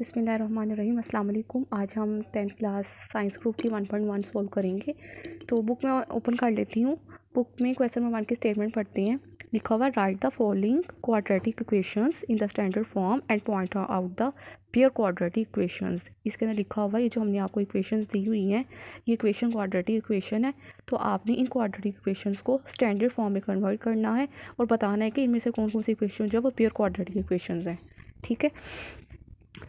बिसमीम अल्लाम आज हम टेंथ क्लास साइंस ग्रुप की वन पॉइंट वन सॉल्व करेंगे तो बुक में ओपन कर लेती हूँ बुक में क्वेश्चन नंबर वन के स्टेटमेंट पढ़ते हैं लिखा हुआ write the following quadratic equations in the standard form and point out the pair quadratic equations इसके अंदर लिखा हुआ ये जो हमने आपको इक्वेशंस दी हुई हैं ये इक्वेशन क्वाड्रेटिक इक्वेशन है तो आपने इन क्वाड्रेटिक इक्वेशंस को स्टैंडर्ड फॉर्म में कन्वर्ट करना है और बताना है कि इनमें से कौन कौन सी इक्वेशन जो है वो पेयर क्वाड्रेटिक इक्वेशन हैं ठीक है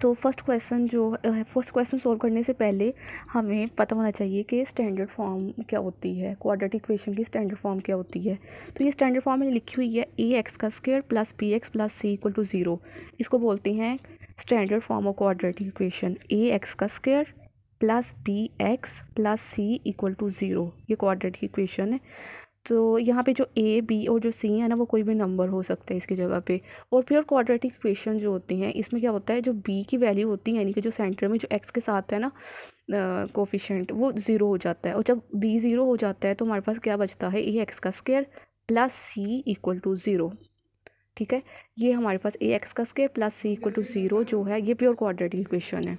तो फर्स्ट क्वेश्चन जो है फर्स्ट क्वेश्चन सॉल्व करने से पहले हमें पता होना चाहिए कि स्टैंडर्ड फॉर्म क्या होती है क्वाड्रेटिक इक्वेशन की स्टैंडर्ड फॉर्म क्या होती है तो ये स्टैंडर्ड फॉर्म में लिखी हुई है ए एक्स का square plus B x plus C equal to zero इसको बोलते हैं standard form of quadratic equation A x का square plus B x plus C equal to zero ये क्वाड्रेटिक इक्वेशन है तो यहाँ पे जो ए बी और जो सी है ना वो कोई भी नंबर हो सकता है इसकी जगह पे और प्योर क्वाड्रेटिक इक्वेशन जो होती हैं इसमें क्या होता है जो बी की वैल्यू होती है यानी कि जो सेंटर में जो एक्स के साथ है ना कोफिशेंट वो ज़ीरो हो जाता है और जब बी ज़ीरो हो जाता है तो हमारे पास क्या बचता है ए एक्स का square plus C equal to zero ठीक है ये हमारे पास ए एक्स का square plus C equal to zero जो है ये प्योर क्वाड्रेटिक इक्वेशन है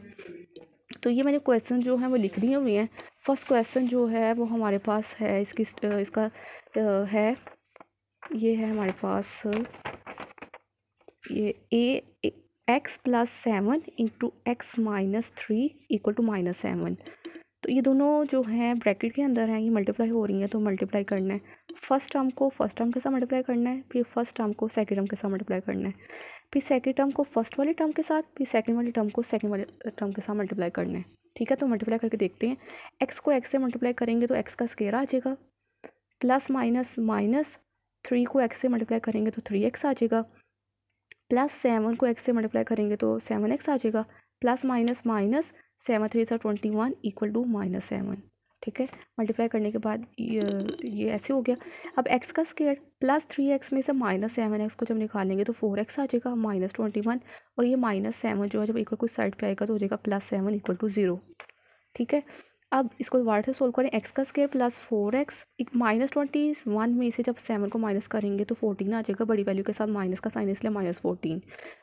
तो ये मैंने क्वेश्चन जो हैं वो लिख दिए हुए हैं फर्स्ट क्वेश्चन जो है वो हमारे पास है इसकी इसका है ये है हमारे पास ये A X plus seven into x minus three equal to minus seven तो ये दोनों जो हैं ब्रैकेट के अंदर हैं ये मल्टीप्लाई हो रही हैं तो मल्टीप्लाई करना है फर्स्ट टर्म को फर्स्ट टर्म के साथ मल्टीप्लाई करना है फिर फर्स्ट टर्म को सेकेंड टर्म के साथ मल्टीप्लाई करना है फिर सेकेंड टर्म को फर्स्ट वाली टर्म के साथ फिर सेकेंड वाली टर्म को सेकेंड वाली टर्म के साथ मल्टीप्लाई करना है ठीक है तो मल्टीप्लाई करके देखते हैं एक्स को एक्स से मल्टीप्लाई करेंगे तो एक्स का स्केयर आ जाएगा प्लस माइनस माइनस थ्री को एक्स से मल्टीप्लाई करेंगे तो थ्री एक्स आ जाएगा प्लस सेवन को एक्स से मल्टीप्लाई करेंगे तो सेवन एक्स आ जाएगा plus minus minus seven three सा twenty one equal to minus seven ठीक है मल्टीप्लाई करने के बाद ये ये ऐसे हो गया अब एक्स का स्केयर प्लस थ्री एक्स में से माइनस सेवन एक्स को जब निकालेंगे तो फोर एक्स आ जाएगा माइनस ट्वेंटी वन और ये माइनस सेवन जो है जब इक्वल कुछ साइड पे आएगा तो हो जाएगा plus seven equal to zero ठीक है अब इसको दोबारा से सोल्व करें एक्स का स्केयर प्लस फोर एक्स एक माइनस ट्वेंटी वन में से जब सेवन को माइनस करेंगे तो फोर्टीन आ जाएगा बड़ी वैल्यू के साथ माइनस का साइन इसलिए माइनस फोर्टीन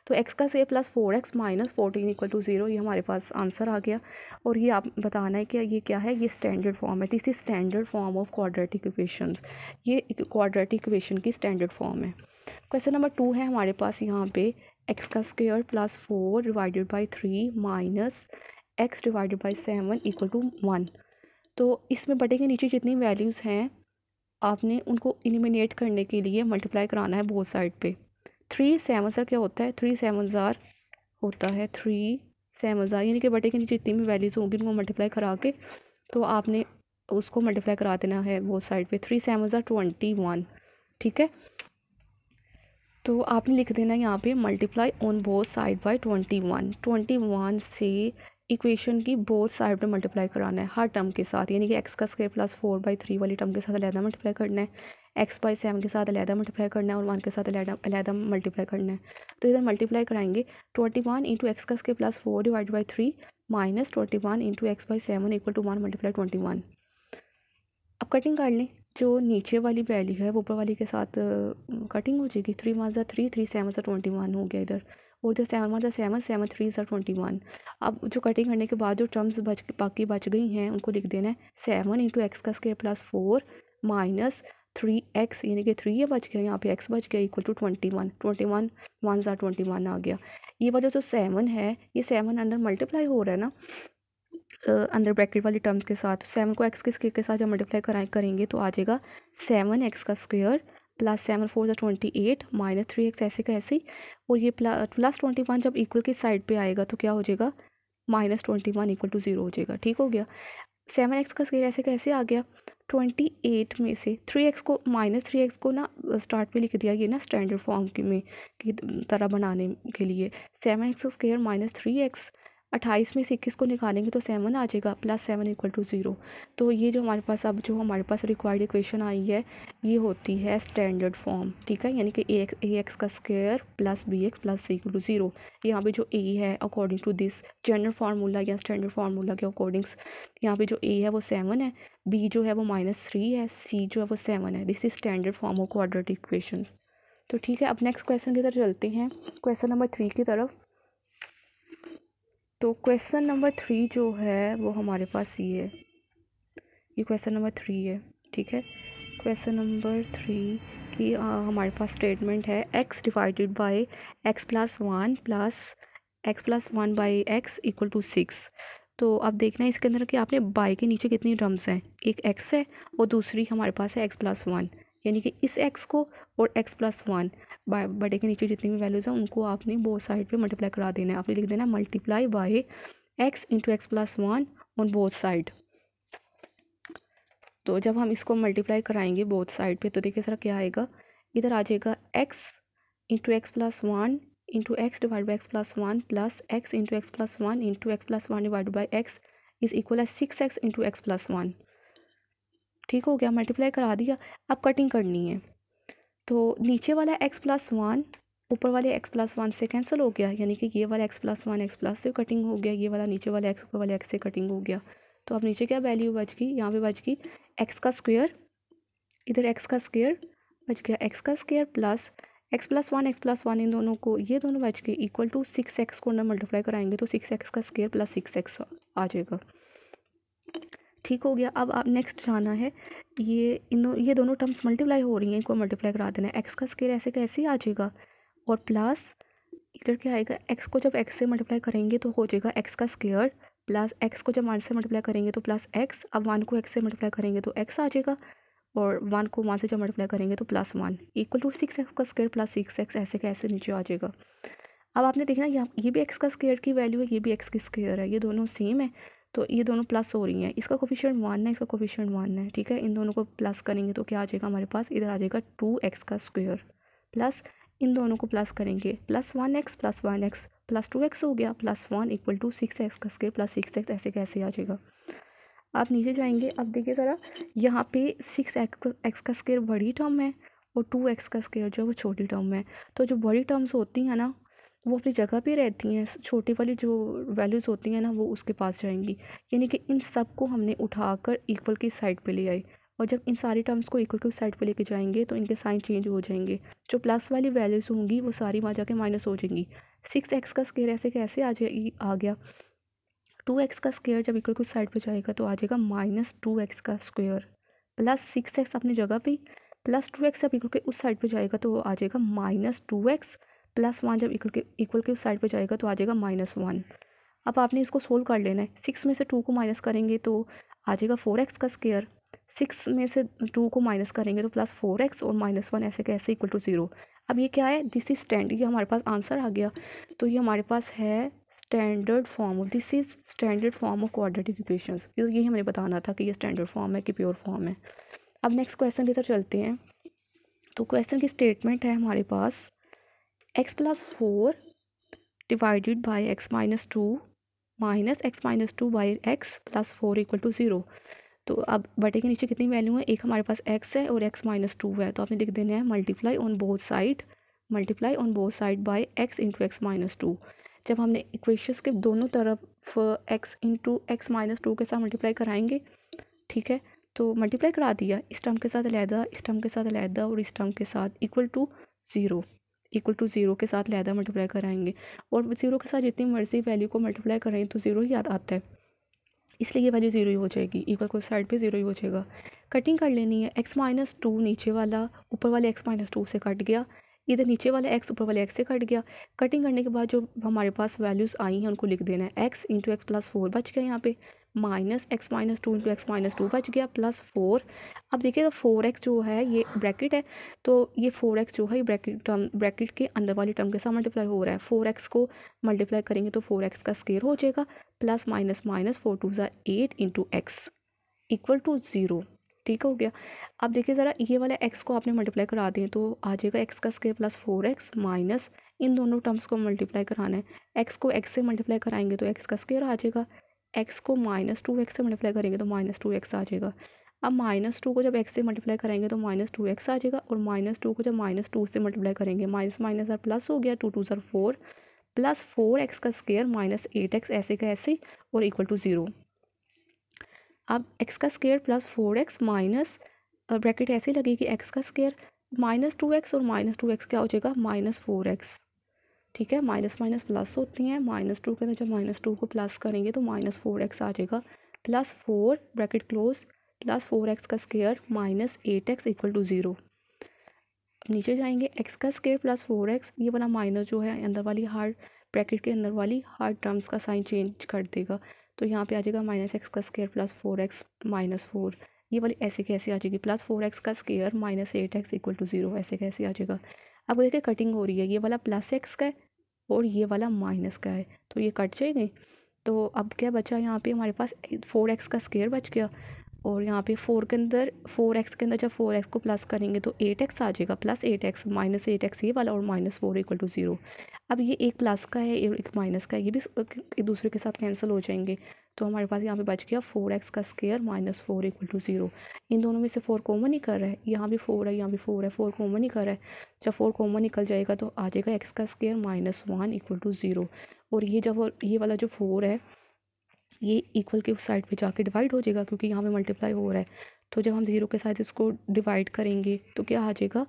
तो एक्स का square plus four x minus fourteen equal to zero ये हमारे पास आंसर आ गया और ये आप बताना है कि ये क्या है ये स्टैंडर्ड फॉर्म है this is standard form of quadratic equation ये क्वाड्रेटिक इक्वेशन की स्टैंडर्ड फॉर्म है क्वेश्चन नंबर टू है हमारे पास यहाँ पे एक्स का square plus four divided by three minus X divided by seven equal to one तो इसमें बटे के नीचे जितनी वैल्यूज़ हैं आपने उनको इलिमिनेट करने के लिए मल्टीप्लाई कराना है बोथ साइड पे थ्री सेवन सर क्या होता है थ्री सेवन ज़ार होता है थ्री सेवन ज़ार यानी कि बटे के नीचे जितनी भी वैल्यूज़ होंगी उनको मल्टीप्लाई करा के तो आपने उसको मल्टीप्लाई करा देना है बोथ साइड पे थ्री सेवन ज़ार ट्वेंटी वन ठीक है तो आपने लिख देना है यहाँ पे multiply on both side by twenty one twenty one से इक्वेशन की बोथ साइड में मल्टीप्लाई कराना है हर टर्म के साथ यानी कि एक्स का square plus four by three वाली टर्म के साथ अलहदा मल्टीप्लाई करना है एक्स बाई सेवन के साथ अलहदा मल्टीप्लाई करना है और वन के साथ अलहदा मल्टीप्लाई करना है तो इधर मल्टीप्लाई कराएंगे ट्वेंटी वन इंटू एक्स का square plus four divide by three minus twenty one into x by seven equal to one multiply twenty one अब कटिंग कर लें जो नीचे वाली वैल्यू है वो ऊपर वाली के साथ कटिंग uh, हो जाएगी थ्री वन ज़ा थ्री थ्री सेवन ज़ा ट्वेंटी वन हो गया इधर और जो seven one seven seven three ज़र ट्वेंटी वन अब जो कटिंग करने के बाद जो टर्म्स बच बाकी बच गई हैं उनको लिख देना है सेवन इंटू एक्स का square plus four minus three x यानी कि थ्री ये बच गया यहाँ पे एक्स बच गया equal to twenty one twenty one one ज़ार ट्वेंटी वन आ गया ये वजह जो सेवन है ये सेवन अंदर मल्टीप्लाई हो रहा है ना अंदर ब्रैकेट वाली टर्म्स के साथ सेवन को एक्स के स्केयर के साथ जब मल्टीप्लाई कराए करेंगे तो आ जाएगा सेवन एक्स का स्क्वेयर प्लस सेवन फोर ज़ा twenty eight minus three x ऐसे का ऐसे और ये प्लस ट्वेंटी वन जब इक्वल की साइड पे आएगा तो क्या हो जाएगा minus twenty one equal to zero हो जाएगा ठीक हो गया सेवन एक्स का स्केयर ऐसे कैसे आ गया ट्वेंटी एट में से थ्री एक्स को माइनस थ्री एक्स को ना स्टार्ट पे लिख दिया ये ना स्टैंडर्ड फॉर्म में की तरह बनाने के लिए सेवन एक्स का स्केयर माइनस थ्री एक्स अट्ठाईस में से इक्कीस को निकालेंगे तो सेवन आ जाएगा plus seven equal to zero तो ये जो हमारे पास अब जो हमारे पास रिक्वायर्ड इक्वेशन आई है ये होती है स्टैंडर्ड फॉर्म ठीक है यानी कि ए एक्स ए एक्स का square plus B x plus C equal to zero यहाँ पर जो ए है according to this general formula या स्टैंडर्ड फार्मूला के अकॉर्डिंग्स यहाँ पर जो ए है वो सेवन है बी जो है वो माइनस थ्री है सी जो है वो सेवन है this is standard form of quadratic equation तो ठीक है अब नेक्स्ट क्वेश्चन की तरफ चलते हैं क्वेश्चन नंबर थ्री की तरफ तो क्वेश्चन नंबर थ्री जो है वो हमारे पास ये है ये क्वेश्चन नंबर थ्री है ठीक है क्वेश्चन नंबर थ्री कि हमारे पास स्टेटमेंट है x divided by x plus one plus x plus one by x equal to six तो अब देखना है इसके अंदर कि आपने बाई के नीचे कितनी टर्म्स हैं एक एक्स है और दूसरी हमारे पास है एक्स प्लस वन यानी कि इस एक्स को और एक्स प्लस वन बटे के नीचे जितनी भी वैल्यूज़ हैं उनको आपने बोथ साइड पे मल्टीप्लाई करा देना है आपने लिख देना multiply by x into x plus one on both side तो जब हम इसको मल्टीप्लाई कराएंगे बोथ साइड पे तो देखिए सर क्या आएगा इधर आ जाएगा x into x plus one into x divide by x plus one plus x into x plus one into x plus one divide by x is equal है six x into x plus one ठीक हो गया multiply करा दिया अब cutting करनी है तो नीचे वाला एक्स प्लस वन ऊपर वाले एक्स प्लस वन से कैंसिल हो गया यानी कि ये वाला x plus one x plus से कटिंग हो गया ये वाला नीचे वाला एक्स ऊपर वाले एक्स से कटिंग हो गया तो अब नीचे क्या वैल्यू बच गई यहाँ पे बच गई एक्स का स्क्वेयर इधर एक्स का स्क्वेयर बच गया एक्स का square plus x plus one x plus one इन दोनों को ये दोनों बच गए इक्वल टू सिक्स एक्स को ना मल्टीप्लाई कराएंगे तो सिक्स एक्स का स्केयर प्लस सिक्स एक्स आ जाएगा ठीक हो गया अब आप नेक्स्ट जाना है ये इन दो, ये दोनों टर्म्स मल्टीप्लाई हो रही हैं इनको मल्टीप्लाई करा देना है एक्स का स्केयर ऐसे कैसे आ जाएगा और प्लस इधर क्या आएगा एक्स को जब एक्स से मल्टीप्लाई करेंगे तो हो जाएगा एक्स का स्केयर प्लस एक्स को जब वन से मल्टीप्लाई करेंगे तो प्लस एक्स अब वन को एक्स से मल्टीप्लाई करेंगे तो एक्स आ जाएगा और वन को वन से जब मल्टीप्लाई करेंगे तो plus one equal to six x का स्केयर प्लस सिक्स एक्स ऐसे कैसे नीचे आ जाएगा अब आपने देखना यहाँ ये भी एक्स का स्केयर की वैल्यू है ये भी एक्स की स्केयर है ये दोनों सेम है तो ये दोनों प्लस हो रही हैं इसका कोफिशियंट वन है इसका कोफिशियंट वन है ठीक है इन दोनों को प्लस करेंगे तो क्या आ जाएगा हमारे पास इधर आ जाएगा टू एक्स का स्क्वेयर प्लस इन दोनों को प्लस करेंगे plus one x plus one x plus two x हो गया plus one equal to six x का स्क्वेयर प्लस सिक्स एक्स ऐसे कैसे आ जाएगा आप नीचे जाएंगे अब देखिए ज़रा यहाँ पे सिक्स एक्स एक्स का स्क्वेयर बड़ी टर्म है और टू एक्स का स्क्वेयर जो है वो छोटी टर्म है तो जो बड़ी टर्म्स होती हैं ना वो अपनी जगह पे रहती हैं छोटी वाली जो वैल्यूज़ होती हैं ना वो उसके पास जाएंगी यानी कि इन सब को हमने उठाकर इक्वल की साइड पे ले आए और जब इन सारी टर्म्स को इक्वल की साइड पे लेके जाएंगे तो इनके साइन चेंज हो जाएंगे जो प्लस वाली वैल्यूज़ होंगी वो सारी वहाँ जाके माइनस हो जाएंगी सिक्स एक्स का स्केयर ऐसे कैसे आ जाएगी आ गया टू एक्स का स्केयर जब इक्वल की साइड पर जाएगा तो आ जाएगा माइनस टू एक्स का स्क्वेयर प्लस सिक्स एक्स अपनी जगह पर प्लस टू एक्स जब इक्वल के उस साइड पर जाएगा तो आ जाएगा minus two x plus one जब इक्वल के इक्वल के उस साइड पर जाएगा तो आ जाएगा माइनस वन अब आपने इसको सोल्व कर लेना है सिक्स में से टू को माइनस करेंगे तो आ जाएगा फोर एक्स का स्केयर सिक्स में से टू को माइनस करेंगे तो प्लस फोर एक्स और माइनस वन ऐसे कैसे इक्वल टू ज़ीरो अब ये क्या है दिस इज़ स्टैंड ये हमारे पास आंसर आ गया तो ये हमारे पास है standard form of this is standard form of quadratic equations ये हमें बताना था कि ये स्टैंडर्ड फॉर्म है कि प्योर फॉर्म है अब नेक्स्ट क्वेश्चन की तरफ चलते हैं तो क्वेश्चन की स्टेटमेंट है हमारे पास x plus four divided by x minus two minus x minus two by x plus four equal to zero तो अब बटे के नीचे कितनी वैल्यू है एक हमारे पास एक्स है और एक्स माइनस टू है तो आपने लिख देना है multiply on both side multiply on both side by x into x minus two जब हमने इक्वेशंस के दोनों तरफ x into x minus two के साथ मल्टीप्लाई कराएंगे ठीक है तो मल्टीप्लाई करा दिया इस टर्म के साथ अलहदा इस टर्म के साथ अलहदा और इस टर्म के साथ equal to zero equal to zero के साथ लहदा मल्टीप्लाई कराएंगे और ज़ीरो के साथ जितनी मर्ज़ी वैल्यू को मल्टीप्लाई कराएं तो ज़ीरो ही याद आता है इसलिए ये वैल्यू ज़ीरो ही हो जाएगी इक्वल को साइड पे ज़ीरो ही हो जाएगा कटिंग कर लेनी है एक्स माइनस टू नीचे वाला ऊपर वाले एक्स माइनस टू से कट गया इधर नीचे वाला एक्स ऊपर वाले एक्स से कट गया कटिंग करने के बाद जो हमारे पास वैल्यूज़ आई हैं उनको लिख देना है x into x plus four बच गया यहाँ पे minus x minus two into x minus two बच गया प्लस फोर अब देखिए तो फोर एक्स जो है ये ब्रैकेट है तो ये फोर एक्स जो है ये ब्रैकेट टर्म ब्रैकेट के अंदर वाली टर्म के साथ मल्टीप्लाई हो रहा है फोर एक्स को मल्टीप्लाई करेंगे तो फोर एक्स का स्केयर हो जाएगा plus minus minus four two ज़ा eight into x equal to zero ठीक हो गया अब देखिए ज़रा ये वाला एक्स को आपने मल्टीप्लाई करा दें तो आ जाएगा एक्स का square plus four x minus इन दोनों टर्म्स को मल्टीप्लाई कराना है एक्स को एक्स से मल्टीप्लाई कराएंगे तो एक्स का स्केयर आ जाएगा एक्स को माइनस टू एक्स से मल्टीप्लाई करेंगे तो माइनस टू एक्स आ जाएगा अब माइनस टू को जब एक्स से मल्टीप्लाई करेंगे तो माइनस टू एक्स आ जाएगा और माइनस टू को जब माइनस टू से मल्टीप्लाई करेंगे माइनस माइनस आर प्लस हो गया टू टू सर फोर प्लस फोर एक्स का स्केयर माइनस एट एक्स ऐसे का ऐसे और इक्वल टू ज़ीरो अब एक्स का square plus four x minus bracket ऐसे लगेगी एक्स का स्केयर माइनस टू एक्स और माइनस टू एक्स क्या हो जाएगा माइनस फोर एक्स ठीक है माइनस माइनस प्लस होती हैं माइनस टू के अंदर जब माइनस टू को प्लस करेंगे तो माइनस फोर एक्स आ जाएगा plus four bracket close plus four x का square minus eight x equal to zero नीचे जाएंगे एक्स का स्केयर प्लस फोर एक्स ये वाला माइनस जो है अंदर वाली हार्ड ब्रैकेट के अंदर वाली हार्ड टर्म्स का साइन चेंज कर देगा तो यहाँ पर आ जाएगा माइनस एक्स का square plus four x minus four ये वाली ऐसे कैसे आ जाएगी प्लस फोर एक्स का square minus eight x equal to zero ऐसे कैसे आ जाएगा अब देखिए कटिंग हो रही है ये वाला प्लस एक्स का है और ये वाला माइनस का है तो ये कट जाएंगे तो अब क्या बचा यहाँ पे हमारे पास फोर एक्स का स्केयर बच गया और यहाँ पे फोर के अंदर फोर एक्स के अंदर जब फोर एक्स को प्लस करेंगे तो एट एक्स आ जाएगा plus eight x minus eight x ये वाला और minus four equal to zero अब ये एक प्लस का है एक माइनस का है ये भी एक दूसरे के साथ कैंसिल हो जाएंगे तो हमारे पास यहाँ पे बच गया फोर एक्स का square minus four equal to zero इन दोनों में से फोर कॉमन ही कर रहा है यहाँ भी फोर है यहाँ भी फोर है फोर कॉमन ही कर रहा है जब फोर कॉमन निकल जाएगा तो आ जाएगा एक्स का square minus one equal to zero और ये जब ये वाला जो फोर है ये इक्वल के उस साइड पे जाके डिवाइड हो जाएगा क्योंकि यहाँ पे मल्टीप्लाई हो रहा है तो जब हम ज़ीरो के साथ इसको डिवाइड करेंगे तो क्या आ जाएगा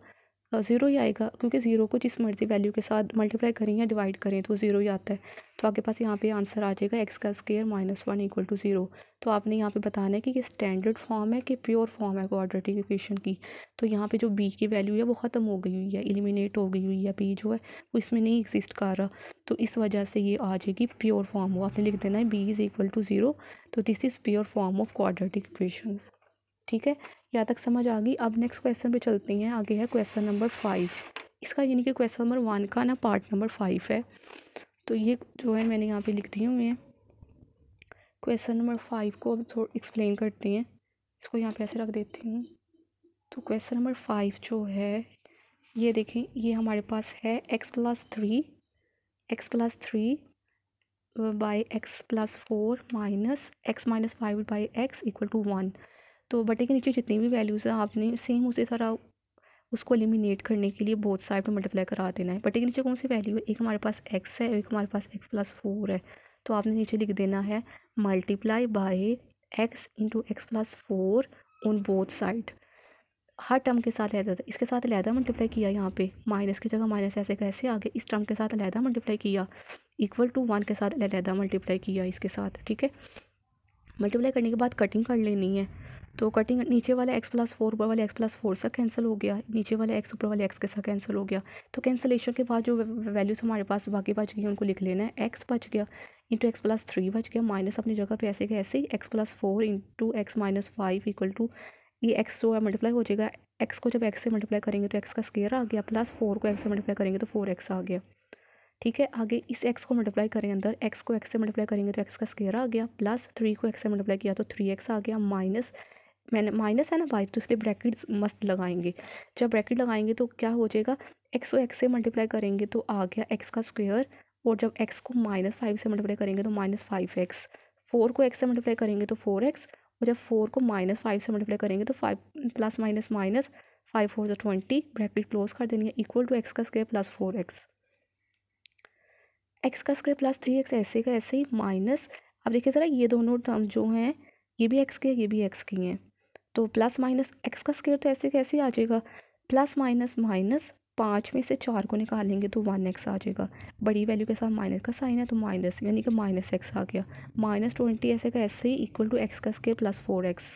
हाँ, ज़ीरो ही आएगा क्योंकि ज़ीरो को जिस मर्ज़ी वैल्यू के साथ मल्टीप्लाई करें या डिवाइड करें तो ज़ीरो ही आता है तो आपके पास यहाँ पे आंसर आ जाएगा एक्स का square minus one equal to zero तो आपने यहाँ पे बताना है कि ये स्टैंडर्ड फॉर्म है कि प्योर फॉर्म है क्वाड्रेटिक इक्वेशन की तो यहाँ पे जो बी की वैल्यू है वो ख़त्म हो गई हुई है एलिमिनेट हो गई हुई है बी जो है वो इसमें नहीं एग्जिस्ट कर रहा तो इस वजह से ये आ जाएगी प्योर फॉर्म वो आपने लिख देना है b is equal to zero तो this is pure form of quadratic equation ठीक है यहाँ तक समझ आ गई अब नेक्स्ट क्वेश्चन पे चलते हैं आगे है क्वेश्चन नंबर फाइव इसका यानी कि क्वेश्चन नंबर वन का ना पार्ट नंबर फाइव है तो ये जो है मैंने यहाँ पे लिख दिए हुए हैं क्वेश्चन नंबर फाइव को अब एक्सप्लेन करते हैं इसको यहाँ पे ऐसे रख देती हूँ तो क्वेश्चन नंबर फाइव जो है ये देखें ये हमारे पास है x plus three x plus three by x plus four minus x minus five by x equal to one तो बटे के नीचे जितनी भी वैल्यूज़ हैं आपने सेम उसी तरह उसको एलिमिनेट करने के लिए बहुत साइड में मल्टीप्लाई करा देना है बटे के नीचे कौन सी वैल्यू है एक हमारे पास एक्स है एक हमारे पास एक्स प्लस फोर है तो आपने नीचे लिख देना है multiply by x into x plus four on both side हर टर्म के साथ लहदा इसके साथ लहदा मल्टीप्लाई किया यहाँ पे माइनस की जगह माइनस ऐसे कैसे आगे इस टर्म के साथ लहदा मल्टीप्लाई किया इक्वल टू वन के साथ लहदा मल्टीप्लाई किया इसके साथ ठीक है मल्टीप्लाई करने के बाद कटिंग कर लेनी है तो कटिंग नीचे वाला एक्स प्लस फोर ऊपर वाले एक्स प्लस फोर सा कैंसिल हो गया नीचे वाले एक्स ऊपर वाले एक्स के साथ कैंसिल हो गया तो कैंसिलेशन के बाद जो वैल्यूज़ हमारे पास बाकी बच गई उनको लिख लेना है एक्स बच गया इंटू एक्स प्लस थ्री बच गया माइनस अपनी जगह पे ऐसे के ऐसे ही x plus four into x minus five equal to ये एक्स जो है मल्टीप्लाई हो जाएगा एक्स को जब एक्स से मल्टीप्लाई करेंगे तो एक्स का स्केयर आ गया प्लस फोर को एक्स से मल्टीप्लाई करेंगे तो फोर एक्स आ गया ठीक है आगे इस एक्स को मल्टीप्लाई करें अंदर एक्स को एक्स से मल्टीप्लाई करेंगे तो एक्स का स्केयर आ गया प्लस थ्री को एक्स से मल्टीप्लाई किया तो थ्री एक्स आ गया माइनस मैंने माइनस है ना वाई तो इसलिए ब्रैकेट्स मस्ट लगाएंगे जब ब्रैकेट लगाएंगे तो क्या हो जाएगा एक्स को एक्स से मल्टीप्लाई करेंगे तो आ गया एक्स का स्क्वेयर और जब एक्स को माइनस फाइव से मल्टीप्लाई करेंगे तो माइनस फाइव एक्स फोर को एक्स से मल्टीप्लाई करेंगे तो फोर एक्स और जब फोर को माइनस फाइव से मल्टीप्लाई करेंगे तो five plus minus minus five four जो ट्वेंटी ब्रैकेट क्लोज कर देनी है इक्वल टू एक्स का square plus four x x का स्क्वेयर प्लस थ्री एक्स ऐसे का ऐसे ही माइनस अब देखिए ज़रा ये दोनों टर्म जो हैं ये भी एक्स के ये भी एक्स की हैं तो प्लस माइनस एक्स का स्केयर तो ऐसे कैसे आ जाएगा प्लस माइनस माइनस पाँच में से चार को निकालेंगे तो वन एक्स आ जाएगा बड़ी वैल्यू के साथ माइनस का साइन है तो माइनस यानी कि माइनस एक्स आ गया माइनस ट्वेंटी ऐसे का ऐसे ही इक्वल टू एक्स का square plus four x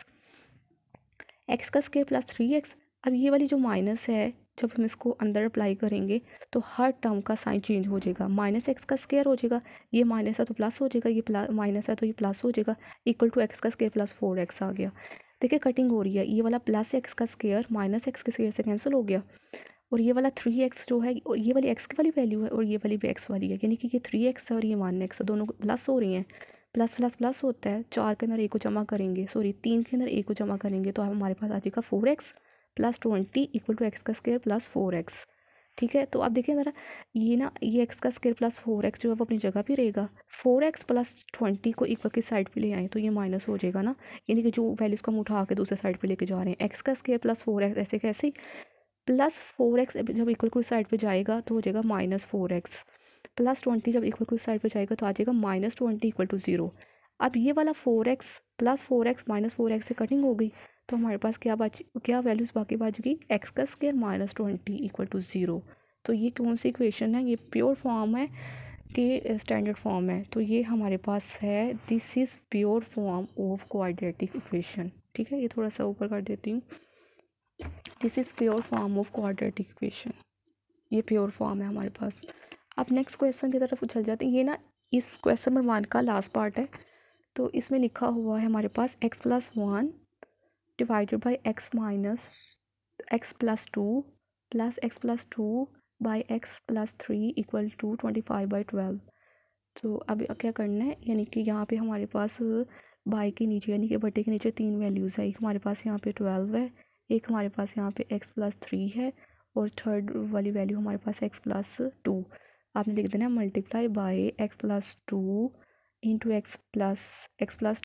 x का स्केयर प्लस थ्री एक्स अब ये वाली जो माइनस है जब हम इसको अंदर अप्लाई करेंगे तो हर टर्म का साइन चेंज हो जाएगा माइनस एक्स का स्केयर हो जाएगा ये माइनस है तो प्लस हो जाएगा ये प्लस माइनस है तो ये प्लस हो जाएगा इक्वल टू एक्स का स्केयर प्लस फोर एक्स आ गया देखिए कटिंग हो रही है ये वाला प्लस एक्स का स्केयर माइनस एक्स के स्केयर से कैंसिल हो गया और ये वाला थ्री एक्स जो है और ये वाली एक्स की वाली वैल्यू है और ये वाली भी एक्स वाली है यानी कि ये थ्री एक्स है और ये वन एक्स है दोनों प्लस हो रही हैं प्लस प्लस प्लस होता है चार के अंदर एक को जमा करेंगे सॉरी तीन के अंदर एक को जमा करेंगे तो हमारे पास आ जाएगा four x plus twenty equal to x का स्केयर प्लस फोर एक्स ठीक है तो आप देखिए ज़रा ये ना ये एक्स का स्केयर प्लस फोर एक्स जो है वो अपनी जगह पे रहेगा फोर एक्स प्लस ट्वेंटी को इक्वल की साइड पे ले आएँ तो ये माइनस हो जाएगा ना यानी कि जो वैल्यूज़ को हम उठा के दूसरे साइड पे लेके जा रहे हैं एक्स का स्केयर प्लस फोर एक्स ऐसे कैसे प्लस फोर एक्स जब इक्वल को साइड पर जाएगा तो हो जाएगा minus four x plus twenty जब इक्वल को साइड पर जाएगा तो आ जाएगा minus twenty equal to zero अब ये वाला four x plus four x minus four x से कटिंग हो गई तो हमारे पास क्या बाकी क्या वैल्यूज़ बाकी बाजूगी एक्स का square minus twenty equal to zero तो ये कौन सी इक्वेशन है ये प्योर फॉर्म है कि स्टैंडर्ड फॉर्म है तो ये हमारे पास है this is pure form of quadratic equation ठीक है ये थोड़ा सा ऊपर कर देती हूँ this is pure form of quadratic equation ये प्योर फॉर्म है हमारे पास अब नेक्स्ट क्वेश्चन की तरफ उछल जाते हैं ये ना इस क्वेश्चन नंबर वन का लास्ट पार्ट है तो इसमें लिखा हुआ है हमारे पास x plus one divided by x minus x plus two plus x plus two by x plus three equal to twenty five by twelve तो अब क्या करना है यानी कि यहाँ पे हमारे पास बाई के नीचे यानी कि बटे के नीचे तीन वैल्यूज़ है एक हमारे पास यहाँ पे ट्वेल्व है एक हमारे पास यहाँ पे एक्स प्लस थ्री है और थर्ड वाली वैल्यू हमारे पास एक्स प्लस टू आपने लिख देना है multiply by x plus two into x plus x plus